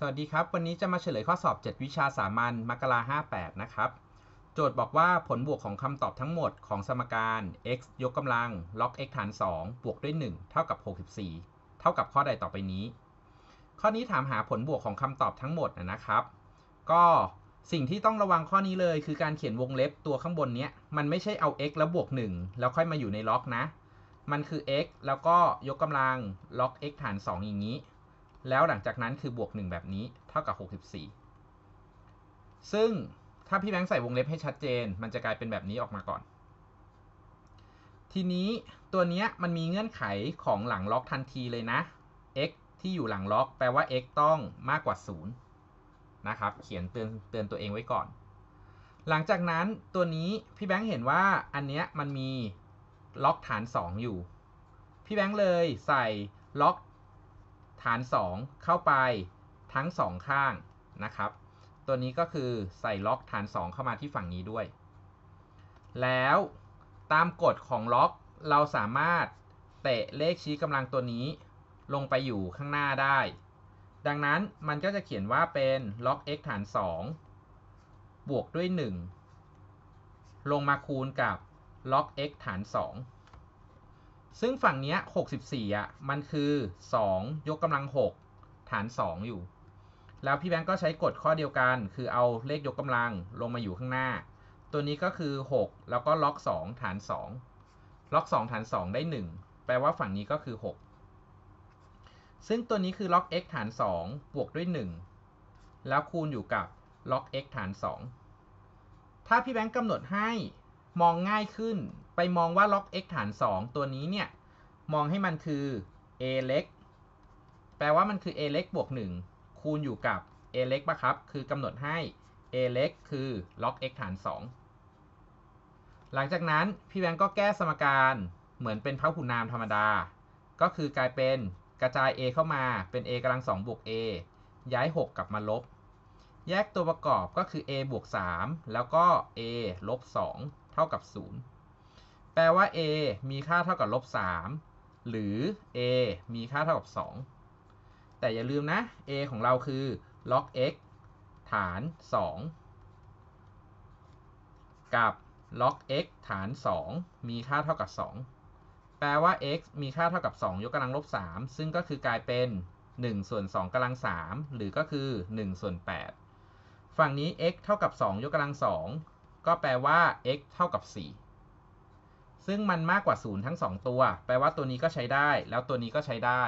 สวัสดีครับ วันนี้จะมาเฉลยข้อสอบ 7 วิชาสามัญมกรา58 นะครับ โจทย์บอกว่าผลบวกของคำตอบทั้งหมดของสมการ x ยกกำลัง log x ฐาน 2 บวกด้วย 1 เท่ากับ 64 เท่ากับข้อใดต่อไปนี้ ข้อนี้ถามหาผลบวกของคำตอบทั้งหมดนะครับ ก็สิ่งที่ต้องระวังข้อนี้เลยคือการเขียนวงเล็บตัวข้างบนเนี้ยมันไม่ใช่เอา x แล้วบวก 1 แล้วค่อยมาอยู่ในล็อกนะ มันคือ x แล้วก็ยกกำลังล็อก x ฐาน 2อย่างนี้แล้ว หลังจากนั้นคือบวก 1 แบบนี้เท่ากับ 64 ซึ่งถ้าพี่แบงค์ใส่วงเล็บให้ชัดเจนมันจะกลายเป็นแบบนี้ออกมาก่อน ทีนี้ตัวนี้มันมีเงื่อนไขของหลังล็อกทันทีเลยนะ x ที่อยู่หลังล็อก แปลว่า x ต้องมากกว่า 0 นะครับเขียนเตือนเตือนตัวเองไว้ก่อน หลังจากนั้นตัวนี้พี่แบงค์เห็นว่าอันเนี้ยมันมีล็อกฐาน 2 อยู่ พี่แบงค์เลยใส่ล็อกฐาน 2 เข้าไปทั้ง 2 ข้างนะครับ ตัวนี้ก็คือใส่ล็อกฐาน 2 เข้ามาที่ฝั่งนี้ด้วย แล้วตามกฎของล็อกเราสามารถเตะเลขชี้กำลังตัวนี้ลงไปอยู่ข้างหน้าได้ ดังนั้นมันก็จะเขียนว่าเป็นล็อก x ฐาน 2 บวกด้วย 1 ลงมาคูณกับล็อก x ฐาน 2ซึ่งฝั่งนี้64 อ่ะ มันคือ 2 ยกกำลัง 6 ฐาน 2 อยู่ แล้วพี่แบงก์ก็ใช้กฎข้อเดียวกัน คือเอาเลขยกกำลังลงมาอยู่ข้างหน้า ตัวนี้ก็คือ 6 แล้วก็ล็อก 2 ฐาน 2ล็อก 2 ฐาน 2 ได้ 1 แปลว่าฝั่งนี้ก็คือ 6 ซึ่งตัวนี้คือล็อก x ฐาน 2 บวกด้วย 1 แล้วคูณอยู่กับล็อก x ฐาน 2 ถ้าพี่แบงก์กำหนดให้มองง่ายขึ้นไปมองว่าล็อก x ฐาน 2 ตัวนี้เนี่ย มองให้มันคือ a เล็ก แปลว่ามันคือ a เล็กบวก 1 คูณอยู่กับ a เล็กปะครับ คือกำหนดให้ a เล็ก คือล็อก x ฐาน 2 หลังจากนั้นพี่แบงก์ก็แก้สมการเหมือนเป็นพหุนามธรรมดา ก็คือกลายเป็นกระจาย a เข้ามาเป็น a กำลัง 2 บวก a ย้าย 6 กลับมาลบ แยกตัวประกอบก็คือ a บวก 3 แล้วก็ a ลบ 2 เท่ากับ 0แปลว่า a มีค่าเท่ากับลบ3หรือ a มีค่าเท่ากับ 2 แต่อย่าลืมนะ a ของเราคือ ล็อก x ฐาน 2 กับล็อก x ฐาน 2 มีค่าเท่ากับ 2 แปลว่า x มีค่าเท่ากับ 2 ยกกำลังลบ3ซึ่งก็คือกลายเป็น1ส่วน2กำลัง3หรือก็คือ1ส่วน8ฝั่งนี้ x เท่ากับ 2ยกกำลัง2ก็แปลว่า x เท่ากับ4ซึ่งมันมากกว่า0ทั้ง 2 ตัว แปลว่าตัวนี้ก็ใช้ได้ แล้วตัวนี้ก็ใช้ได้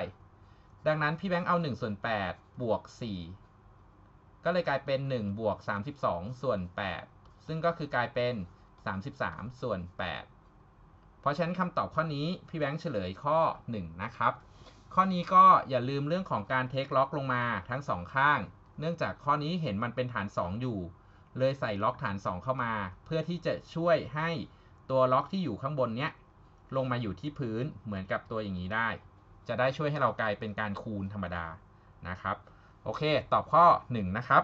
ดังนั้นพี่แบงค์เอา1 ส่วน8บวก4ก็เลยกลายเป็น1บวก32ส่วน8ซึ่งก็คือกลายเป็น 33ส่วน8เพราะฉะนั้นคำตอบข้อนี้พี่แบงค์เฉลยข้อ 1 นะครับ ข้อนี้ก็อย่าลืมเรื่องของการเทคล็อก ลงมาทั้ง 2 ข้าง เนื่องจากข้อนี้เห็นมันเป็นฐาน 2 อยู่ เลยใส่ล็อกฐาน 2 เข้ามา เพื่อที่จะช่วยให้ตัว ล็อกที่อยู่ข้างบนเนี้ยลงมาอยู่ที่พื้นเหมือนกับตัวอย่าง นี้ ได้ จะได้ช่วยให้เรา กลาย เป็นการคูณ ธรรมดานะครับ โอเค ตอบข้อ 1 นะครับ